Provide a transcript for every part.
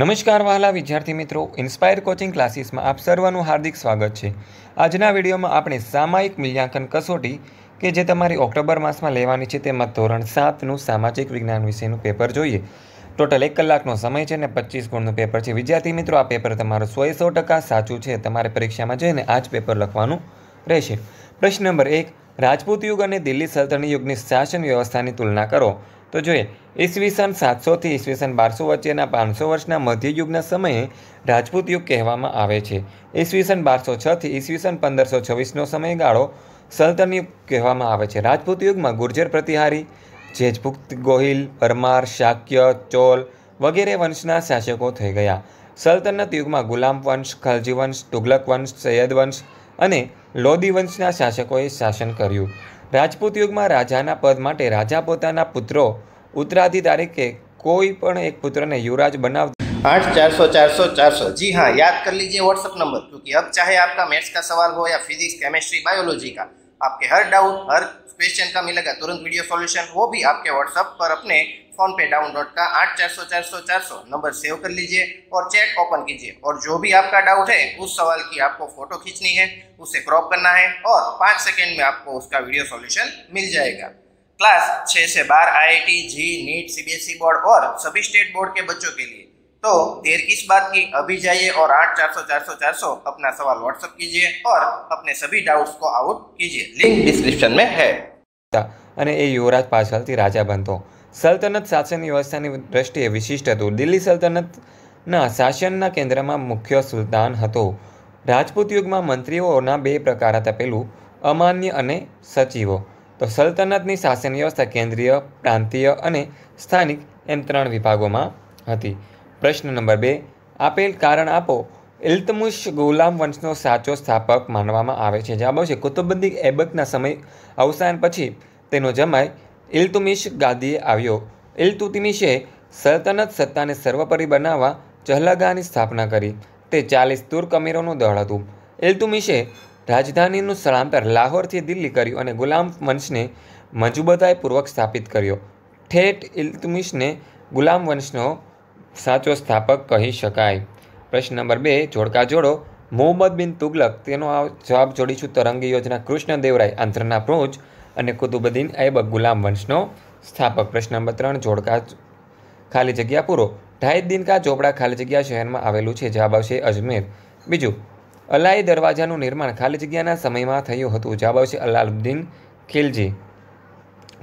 નમસ્કાર વહાલા વિદ્યાર્થી મિત્રો ઇન્સ્પાયર કોચિંગ ક્લાસીસમાં આપ સર્વનું હાર્દિક સ્વાગત છે આજના વિડીયોમાં આપણે સામાયિક મૂલ્યાંકન કસોટી કે જે તમારી ઓક્ટોબર માસમાં લેવાની છે તેમાં ધોરણ સાતનું સામાજિક વિજ્ઞાન વિષયનું પેપર જોઈએ ટોટલ એક કલાકનો સમય છે અને પચીસ ગુણનું પેપર છે વિદ્યાર્થી મિત્રો આ પેપર તમારું સો સો ટકા સાચું છે તમારે પરીક્ષામાં જઈને આ જ પેપર લખવાનું રહેશે પ્રશ્ન નંબર એક રાજપૂત યુગ અને દિલ્હી સલ્તનત યુગની શાસન વ્યવસ્થાની તુલના કરો તો જોઈએ ઈસવીસન સાતસોથી ઈસવીસન બારસો વચ્ચેના પાંચસો વર્ષના મધ્યયુગના સમયે રાજપૂત યુગ કહેવામાં આવે છે ઈસવીસન બારસો છથી ઈસવીસન પંદરસો છવ્વીસનો સમયગાળો સલ્તન યુગ કહેવામાં આવે છે રાજપૂત યુગમાં ગુર્જર પ્રતિહારી જેજભુક્ત ગોહિલ પરમાર શાક્ય ચોલ વગેરે વંશના શાસકો થઈ ગયા સલ્તનત યુગમાં ગુલામ વંશ ખલજી વંશ તુગલક વંશ સૈયદ વંશ અને લોદી વંશના શાસકોએ શાસન કર્યું રાજપૂત યુગમાં રાજાના પદ માટે રાજા પોતાના પુત્રો ઉત્તરાધિ તારીખે કોઈ પણ એક પુત્રને યુવરાજ બનાવ आठ चार सौ चार सौ चार सौ जी हाँ याद कर लीजिए व्हाट्सअप नंबर क्योंकि अब चाहे आपका मैथ्स का सवाल हो या फिजिक्स केमिस्ट्री बायोलॉजी का आपके हर डाउट हर क्वेश्चन का मिलेगा तुरंत वीडियो सॉल्यूशन वो भी आपके व्हाट्सअप पर अपने फोन पे डाउनलोड का आठ चार सौ चार सौ चार सौ नंबर सेव कर लीजिए और चैट ओपन कीजिए और जो भी आपका डाउट है उस सवाल की आपको फोटो खींचनी है उसे क्रॉप करना है और पाँच सेकेंड में आपको उसका वीडियो सॉल्यूशन मिल जाएगा क्लास छः से बार IIT JEE NEET CBSE board और सभी स्टेट बोर्ड के बच्चों के लिए तो देर किस बात की अभी जाइए और आठ चार सौ चार सौ चार सौ अपना सवाल व्हाट्सअप कीजिए और अपने सभी डाउट्स को आउट कीजिए लिंक डिस्क्रिप्शन में है અને એ યુવરાજ પાછળથી રાજા બનતો સલ્તનત શાસન વ્યવસ્થાની દ્રષ્ટિએ વિશિષ્ટ હતું દિલ્હી સલ્તનતના શાસનના કેન્દ્રમાં મુખ્ય સુલતાન હતો રાજપૂત યુગમાં મંત્રીઓના બે પ્રકાર હતા પેલું અમાન્ય અને સચિવો તો સલ્તનતની શાસન વ્યવસ્થા કેન્દ્રીય પ્રાંતીય અને સ્થાનિક એમ ત્રણ વિભાગોમાં હતી પ્રશ્ન નંબર બે આપેલ કારણ આપો ઇલ્તમુશ ગુલામ વંશનો સાચો સ્થાપક માનવામાં આવે છે જવાબ આવશે કુતુબદ્દી એબકના સમય અવસાન પછી તેનો જમાય ઇલ્તુમિશ ગાદીએ આવ્યો ઇલ્તુતિમિશે સલ્તનત સત્તાને સર્વોપરી બનાવવા ચહલગાની સ્થાપના કરી તે ચાલીસ તુર્ક અમીરોનું દળ હતું ઇલ્તુમિશે રાજધાનીનું સ્થળાંતર લાહોરથી દિલ્હી કર્યું અને ગુલામ વંશને મજબૂતાઈપૂર્વક સ્થાપિત કર્યો ઠેઠ ઇલ્તુમિશને ગુલામ વંશનો સાચો સ્થાપક કહી શકાય પ્રશ્ન નંબર બે જોડકા જોડો મોહમ્મદ બિન તુગલક તેનો આ જવાબ જોડીશું તરંગી યોજના કૃષ્ણદેવરાય આંધ્રના પ્રોજ અને કુતુબુદ્દીન એબક ગુલામ વંશનો સ્થાપક પ્રશ્ન નંબર ત્રણ જોડકા ખાલી જગ્યા પૂરો ઢાઈ દિન કા ચોપડા ખાલી જગ્યા શહેરમાં આવેલું છે જવાબ આવશે અજમેર બીજું અલાઈ દરવાજાનું નિર્માણ ખાલી જગ્યાના સમયમાં થયું હતું જવાબ આવશે અલાઉદ્દીન ખિલજી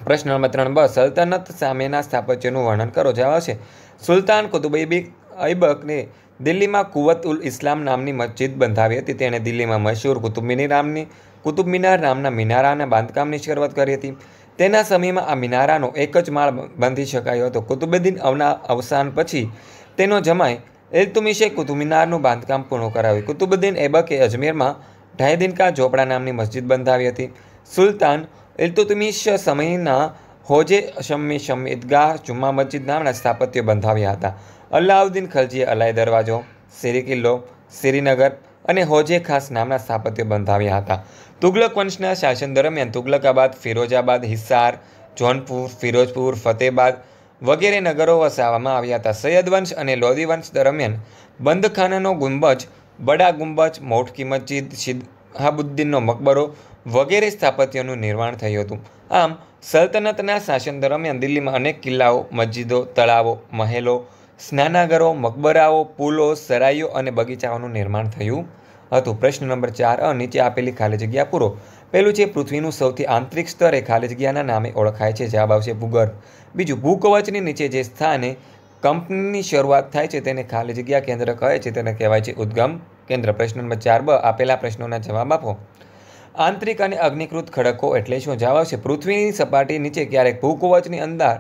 પ્રશ્ન નંબર ત્રણ બ સલ્તનત સામેના સ્થાપત્યનું વર્ણન કરો જવાબ આવશે સુલતાન કુતુબૈબી ઐબકને દિલ્હીમાં કુવત ઉલ ઇસ્લામ નામની મસ્જિદ બંધાવી હતી તેણે દિલ્હીમાં મશહૂર કુતુબમિની નામની કુતુબ મિનાર નામના મિનારાના બાંધકામની શરૂઆત કરી હતી તેના સમયમાં આ મિનારાનો એક જ માળ બાંધી શકાયો હતો કુતુબુદ્દીન અવના અવસાન પછી તેનો જમાય એલતુમિશે કુતુબ મિનારનું બાંધકામ પૂર્ણ કરાવ્યું કુતુબુદ્દીન એબકે અજમેરમાં ઢાઈ દિન કા ઝોપડા નામની મસ્જિદ બંધાવી હતી સુલતાન ઇલ્તુતમિશ સમયના હોજે શમ્મી શમ્મી ઈદગાહ જુમ્મા મસ્જિદ નામના સ્થાપત્યો બંધાવ્યા હતા અલ્લાઉદ્દીન ખલજીએ અલાય દરવાજો સિરી કિલ્લો શ્રીનગર અને હોજે ખાસ નામના સ્થાપત્ય બંધાવ્યા હતા તુગલક વંશના શાસન દરમિયાન તુગલકાબાદ ફિરોજાબાદ હિસ્સાર જોનપુર ફિરોજપુર ફતેહબાદ વગેરે નગરો વસાવવામાં આવ્યા હતા સૈયદ વંશ અને લોધી વંશ દરમિયાન બંદખાનાનો ગુંબજ બડા ગુંબજ મોઠ કિંમતજીદ શિહાબુદ્દીનનો મકબરો વગેરે સ્થાપત્યનું નિર્માણ થયું હતું આમ સલ્તનતના શાસન દરમિયાન દિલ્હીમાં અનેક કિલ્લાઓ મસ્જિદો તળાવો મહેલો સ્નાનાગરો મકબરાઓ પુલો સરાઈઓ અને બગીચાઓનું નિર્માણ થયું હતું પ્રશ્ન નંબર ચાર અ નીચે આપેલી ખાલી જગ્યા પૂરો પહેલું છે પૃથ્વીનું સૌથી આંતરિક સ્તર એ ખાલી જગ્યાના નામે ઓળખાય છે જવાબ આવશે ભૂગર્ભ બીજું ભૂકવચની નીચે જે સ્થાને કંપનીની શરૂઆત થાય છે તેને ખાલી જગ્યા કેન્દ્ર કહે છે તેને કહેવાય છે ઉદ્ગમ કેન્દ્ર પ્રશ્ન નંબર ચાર બ આપેલા પ્રશ્નોના જવાબ આપો આંતરિક અને અગ્નિકૃત ખડકો એટલે શું જવાબ આવશે પૃથ્વીની સપાટી નીચે ક્યારેક ભૂકવચની અંદર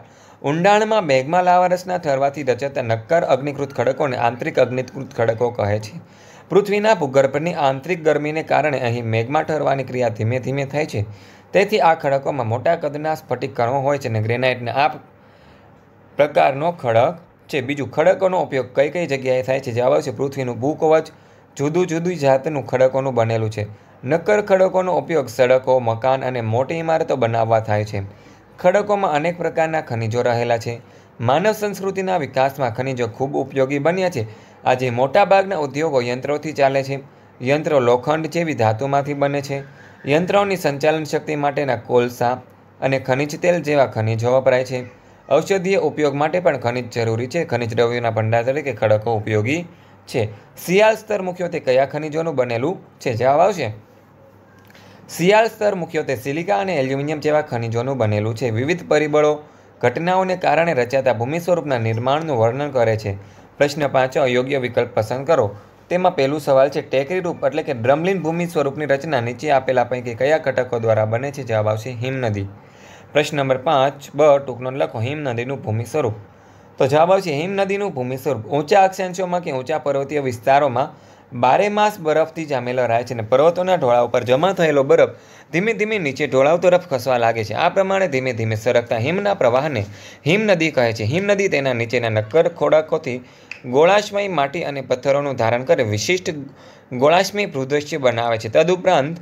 ઊંડાણમાં મેઘમાલાવારસના થરવાથી રચાતા નક્કર અગ્નિકૃત ખડકોને આંતરિક અગ્નિકૃત ખડકો કહે છે પૃથ્વીના ભૂગર્ભની આંતરિક ગરમીને કારણે અહીં મેઘમાં ઠરવાની ક્રિયા ધીમે ધીમે થાય છે તેથી આ ખડકોમાં મોટા કદના સ્ફટિકકણો હોય છે અને ગ્રેનાઇટના આ પ્રકારનો ખડક છે બીજું ખડકોનો ઉપયોગ કઈ કઈ જગ્યાએ થાય છે જવાબ છે પૃથ્વીનું ભૂકવચ જુદું જુદી જાતનું ખડકોનું બનેલું છે નક્કર ખડકોનો ઉપયોગ સડકો મકાન અને મોટી ઇમારતો બનાવવા થાય છે ખડકોમાં અનેક પ્રકારના ખનિજો રહેલા છે માનવ સંસ્કૃતિના વિકાસમાં ખનિજો ખૂબ ઉપયોગી બન્યા છે આજે મોટાભાગના ઉદ્યોગો યંત્રોથી ચાલે છે યંત્રો લોખંડ જેવી ધાતુમાંથી બને છે યંત્રોની સંચાલન શક્તિ માટેના કોલસા અને ખનિજ તેલ જેવા ખનિજો વપરાય છે ઔષધીય ઉપયોગ માટે પણ ખનિજ જરૂરી છે ખનિજ દ્રવ્યોના ભંડાર તરીકે ખડકો ઉપયોગી છે શિયાળ સ્તર મુખ્યત્વે કયા ખનિજોનું બનેલું છે જવાબ આવશે શિયાળ સ્તર મુખ્યત્વે સિલિકા અને એલ્યુમિનિયમ જેવા ખનિજોનું બનેલું છે વિવિધ પરિબળો ઘટનાઓને કારણે રચાતા ભૂમિ સ્વરૂપના નિર્માણનું વર્ણન કરે છે પ્રશ્ન પાંચો યોગ્ય વિકલ્પ પસંદ કરો તેમાં પહેલું સવાલ છે ટેકરી રૂપ એટલે કે ડ્રમલિન ભૂમિ સ્વરૂપની રચના નીચે આપેલા પૈકી કયા ઘટકો દ્વારા બને છે જવાબ આવશે હિમનદી પ્રશ્ન નંબર પાંચ બ ટૂંકનો લખો હિમનદીનું ભૂમિ સ્વરૂપ તો જવાબ આવશે હિમનદીનું ભૂમિ સ્વરૂપ ઊંચા અક્ષાંશોમાં કે ઊંચા પર્વતીય વિસ્તારોમાં બારે માસ બરફથી જામેલો રહે છે અને પર્વતોના ઢોળા ઉપર જમા થયેલો બરફ ધીમે ધીમે નીચે ઢોળાવ તરફ ખસવા લાગે છે આ પ્રમાણે ધીમે ધીમે સરકતા હિમના પ્રવાહને હિમનદી કહે છે હિમનદી તેના નીચેના નક્કર ખોડાકોથી ગોળાશ્મય માટી અને પથ્થરોનું ધારણ કરે વિશિષ્ટ ગોળાશ્મય ભૂદૃશ્ય બનાવે છે તદુપરાંત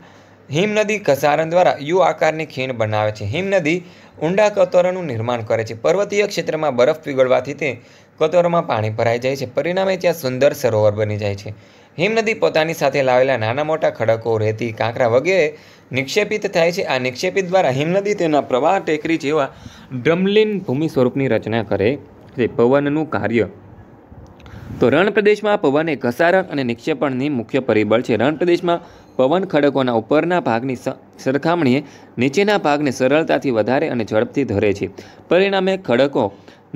હિમનદી ઘસારણ દ્વારા યુ આકારની ખીણ બનાવે છે હિમનદી ઊંડા કતોરોનું નિર્માણ કરે છે પર્વતીય ક્ષેત્રમાં બરફ પીગળવાથી તે કતોરોમાં પાણી ભરાઈ જાય છે પરિણામે ત્યાં સુંદર સરોવર બની જાય છે હિમનદી પોતાની સાથે લાવેલા નાના મોટા ખડકો રેતી કાંકરા વગેરે નિક્ષેપિત થાય છે આ નિક્ષેપિત દ્વારા હિમનદી તેના પ્રવાહ ટેકરી જેવા ડ્રમલિન ભૂમિ સ્વરૂપની રચના કરે છે પવનનું કાર્ય તો રણ પ્રદેશમાં પવન એ ઘસારણ અને નિક્ષેપણની મુખ્ય પરિબળ છે રણ પ્રદેશમાં પવન ખડકોના ઉપરના ભાગની સરખામણીએ નીચેના ભાગને સરળતાથી વધારે અને ઝડપથી ધરે છે પરિણામે ખડકો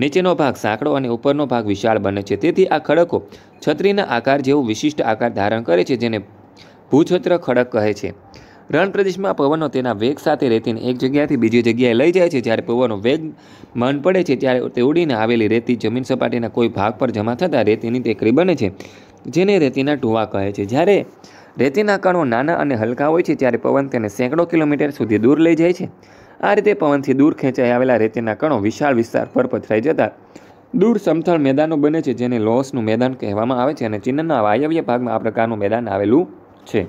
નીચેનો ભાગ સાંકડો અને ઉપરનો ભાગ વિશાળ બને છે તેથી આ ખડકો છત્રીના આકાર જેવું વિશિષ્ટ આકાર ધારણ કરે છે જેને ભૂછત્ર ખડક કહે છે રણ પ્રદેશમાં પવનો તેના વેગ સાથે રેતીને એક જગ્યાથી બીજી જગ્યાએ લઈ જાય છે જ્યારે પવનો વેગ મન પડે છે ત્યારે તે ઉડીને આવેલી રેતી જમીન સપાટીના કોઈ ભાગ પર જમા થતાં રેતીની ટેકરી બને છે જેને રેતીના ટુવા કહે છે જ્યારે રેતીના કણો નાના અને હલકા હોય છે ત્યારે પવન તેને સેંકડો કિલોમીટર સુધી દૂર લઈ જાય છે આ રીતે પવનથી દૂર ખેંચાઈ આવેલા રેતીના કણો વિશાળ વિસ્તાર પર પથરાઈ જતા દૂર સમથળ મેદાનો બને છે જેને લોસનું મેદાન કહેવામાં આવે છે અને ચીનના વાયવ્ય ભાગમાં આ પ્રકારનું મેદાન આવેલું છે